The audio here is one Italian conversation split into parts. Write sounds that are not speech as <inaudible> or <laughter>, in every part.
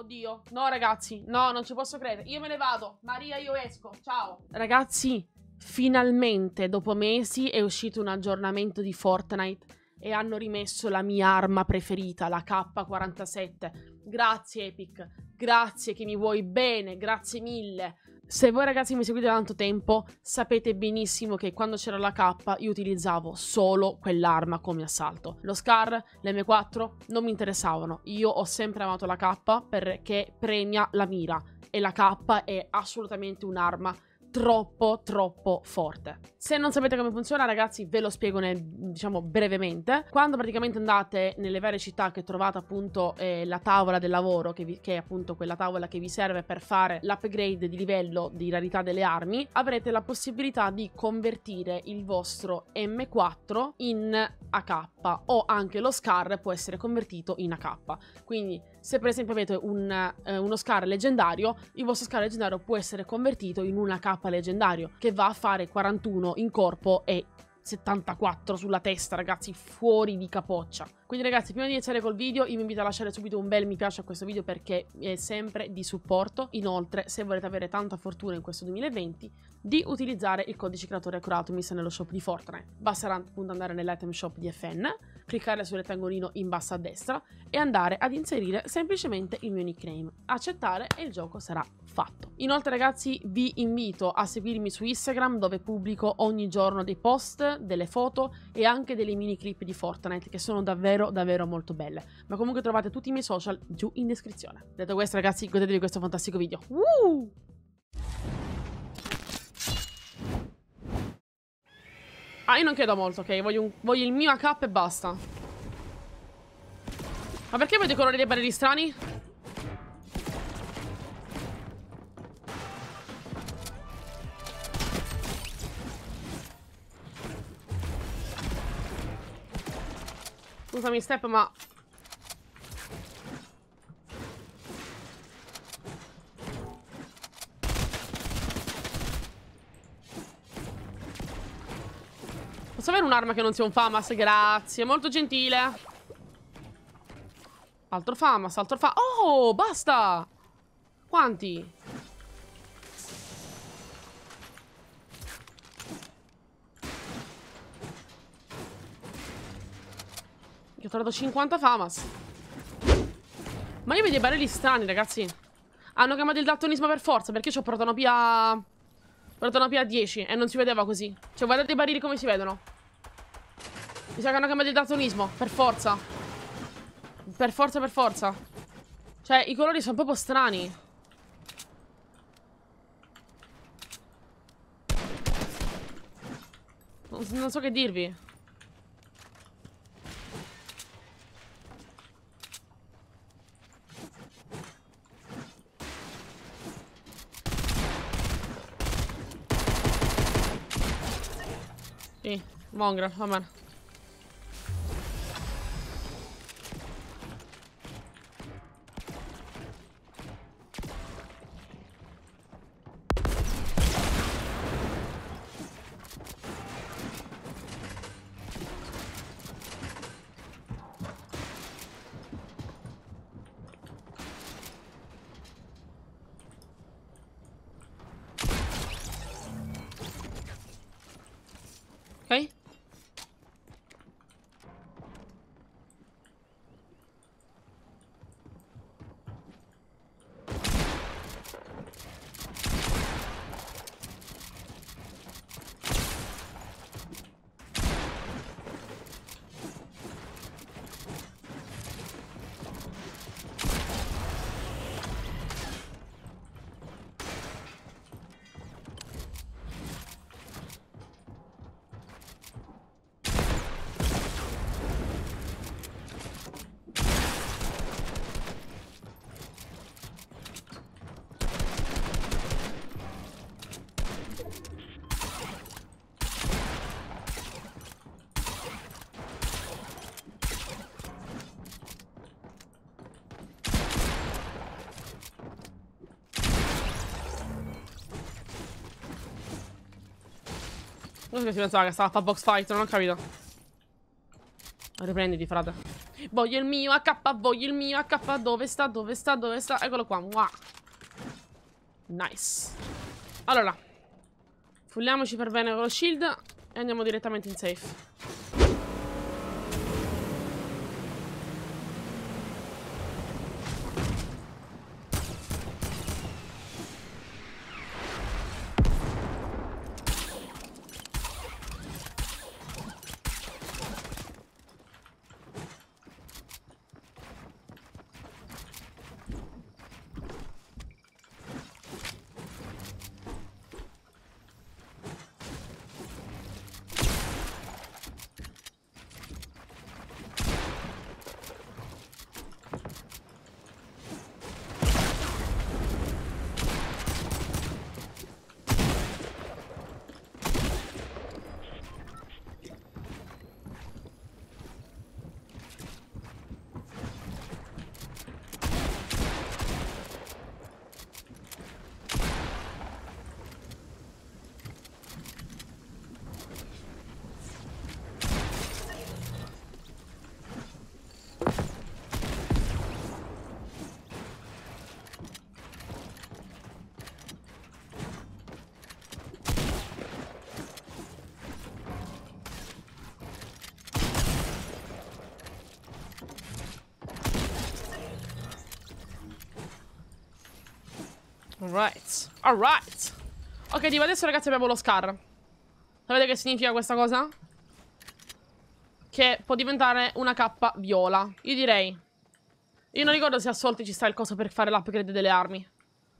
Oddio, no ragazzi, no, non ci posso credere. Io me ne vado. Maria, io esco. Ciao. Ragazzi, finalmente dopo mesi è uscito un aggiornamento di Fortnite e hanno rimesso la mia arma preferita, la K47. Grazie Epic, grazie che mi vuoi bene, grazie mille. Se voi ragazzi mi seguite da tanto tempo, sapete benissimo che quando c'era la K io utilizzavo solo quell'arma come assalto. Lo SCAR, l'M4 non mi interessavano. Io ho sempre amato la K perché premia la mira e la K è assolutamente un'arma troppo troppo forte. Se non sapete come funziona ragazzi ve lo spiego nel, diciamo brevemente. Quando praticamente andate nelle varie città che trovate appunto eh, la tavola del lavoro che, vi, che, è appunto quella tavola che vi serve per fare l'upgrade di livello di rarità delle armi avrete la possibilità di convertire il vostro M4 in AK o anche lo SCAR può essere convertito in AK. Quindi se per esempio avete un, eh, uno scar leggendario, il vostro scar leggendario può essere convertito in una K leggendario che va a fare 41 in corpo e 74 sulla testa, ragazzi, fuori di capoccia. Quindi ragazzi, prima di iniziare col video, io vi invito a lasciare subito un bel mi piace a questo video perché è sempre di supporto. Inoltre, se volete avere tanta fortuna in questo 2020, di utilizzare il codice creatore accurato messo nello shop di Fortnite. Basterà appunto andare nell'item shop di FN cliccare sul rettangolino in basso a destra e andare ad inserire semplicemente il mio nickname, accettare e il gioco sarà fatto. Inoltre ragazzi vi invito a seguirmi su Instagram dove pubblico ogni giorno dei post, delle foto e anche delle mini clip di Fortnite che sono davvero davvero molto belle, ma comunque trovate tutti i miei social giù in descrizione. Detto questo ragazzi godetevi questo fantastico video. Uh! Ah, io non chiedo molto, ok? Voglio, un... Voglio il mio AK e basta. Ma perché vedo i colori dei barili strani? Scusami, Step, ma Posso avere un'arma che non sia un Famas? Grazie, molto gentile. Altro Famas, altro Famas. Oh, basta! Quanti? Io ho trovato 50 Famas. Ma io vedo i barili strani, ragazzi. Hanno chiamato il daltonismo per forza, perché ci ho c'ho protonopia... a 10 e non si vedeva così. Cioè, guardate i barili come si vedono. Mi sa che hanno cambiato il daltonismo, per forza. Per forza, per forza. Cioè, i colori sono proprio strani. Non, non so che dirvi. Sì, Mongrel, va bene. Okay Non so che si pensava che stava a box fight, non ho capito. Riprenditi, frate. Voglio il mio AK, voglio il mio AK. Dove sta, dove sta, dove sta? Eccolo qua, wow. Nice. Allora. Fulliamoci per bene con lo shield e andiamo direttamente in safe. Alright. Alright. Ok, tipo adesso ragazzi abbiamo lo scar. Sapete che significa questa cosa? Che può diventare una K viola. Io direi... Io non ricordo se a Solti ci sta il coso per fare l'upgrade delle armi.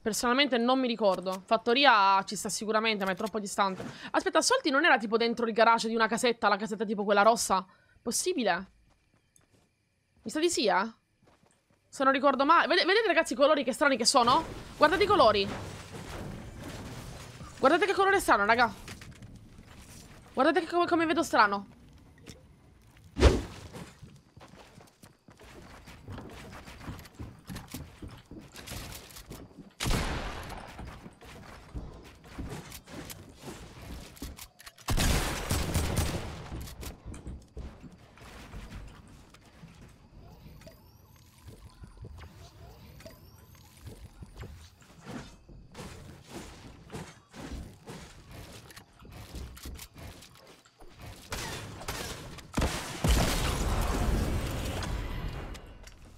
Personalmente non mi ricordo. Fattoria ci sta sicuramente, ma è troppo distante. Aspetta, Solti non era tipo dentro il garage di una casetta, la casetta tipo quella rossa? Possibile? Mi sa di sì, eh? Se non ricordo male. Vedete, vedete ragazzi i colori che strani che sono? Guardate i colori. Guardate che colore strano, raga. Guardate che, come, come vedo strano.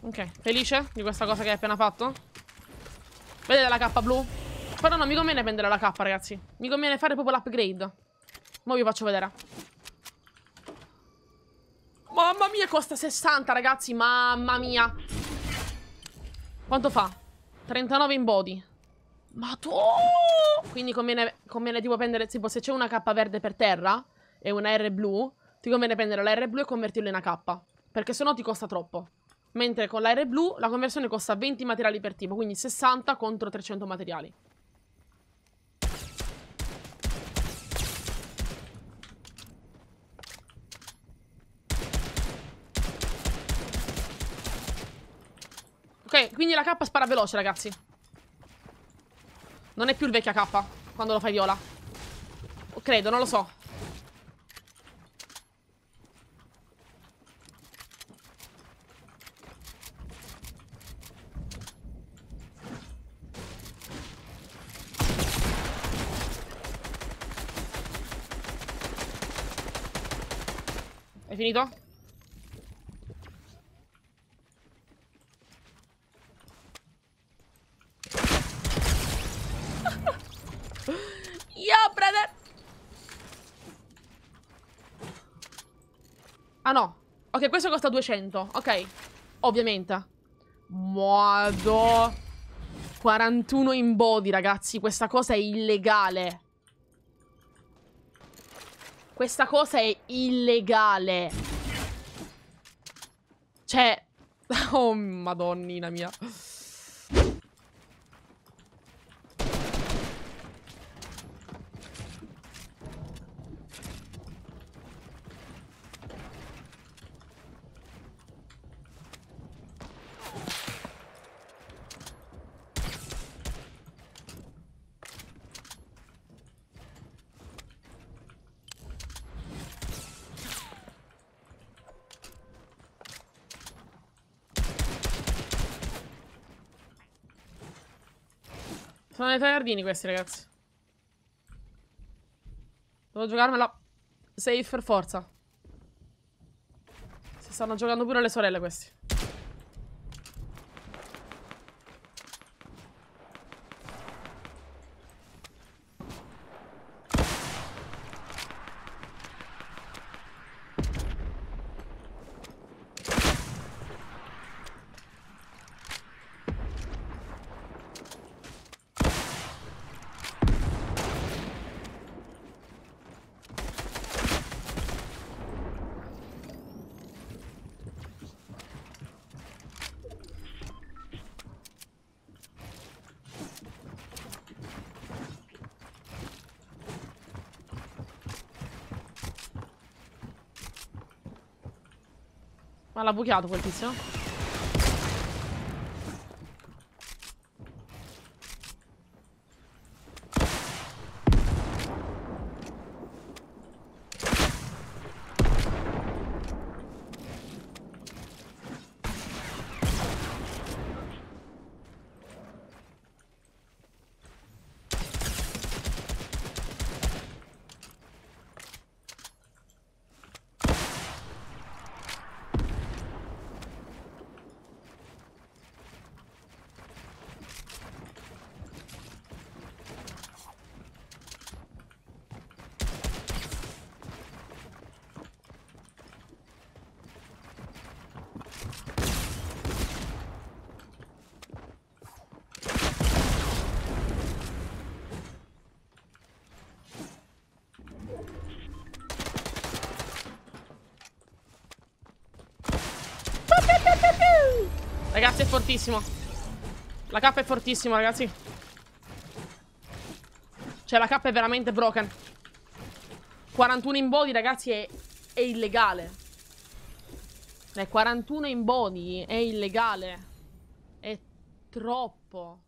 Ok, felice di questa cosa che hai appena fatto? Vedete la K blu? Però non mi conviene prendere la K, ragazzi. Mi conviene fare proprio l'upgrade. Ma vi faccio vedere. Mamma mia, costa 60, ragazzi. Mamma mia. Quanto fa? 39 in body. Ma tu... Quindi conviene, conviene tipo prendere... Tipo, se c'è una K verde per terra e una R blu, ti conviene prendere la R blu e convertirla in una K. Perché sennò ti costa troppo mentre con l'aereo blu la conversione costa 20 materiali per tipo, quindi 60 contro 300 materiali. Ok, quindi la K spara veloce, ragazzi. Non è più il vecchio K quando lo fai viola. Credo, non lo so. È finito? Yo, brother! Ah, no. Ok, questo costa 200. Ok. Ovviamente. Modo. 41 in body, ragazzi. Questa cosa è illegale. Questa cosa è illegale. Cioè... <laughs> Oh, madonnina mia. Sono dei tagliardini questi, ragazzi. Devo giocarmela safe per forza. Si stanno giocando pure le sorelle questi. Ma l'ha bucato quel tizio? Ragazzi, è fortissimo. La K è fortissima, ragazzi. Cioè, la K è veramente broken. 41 in body, ragazzi, è, è illegale. Eh, cioè, 41 in body è illegale. È troppo.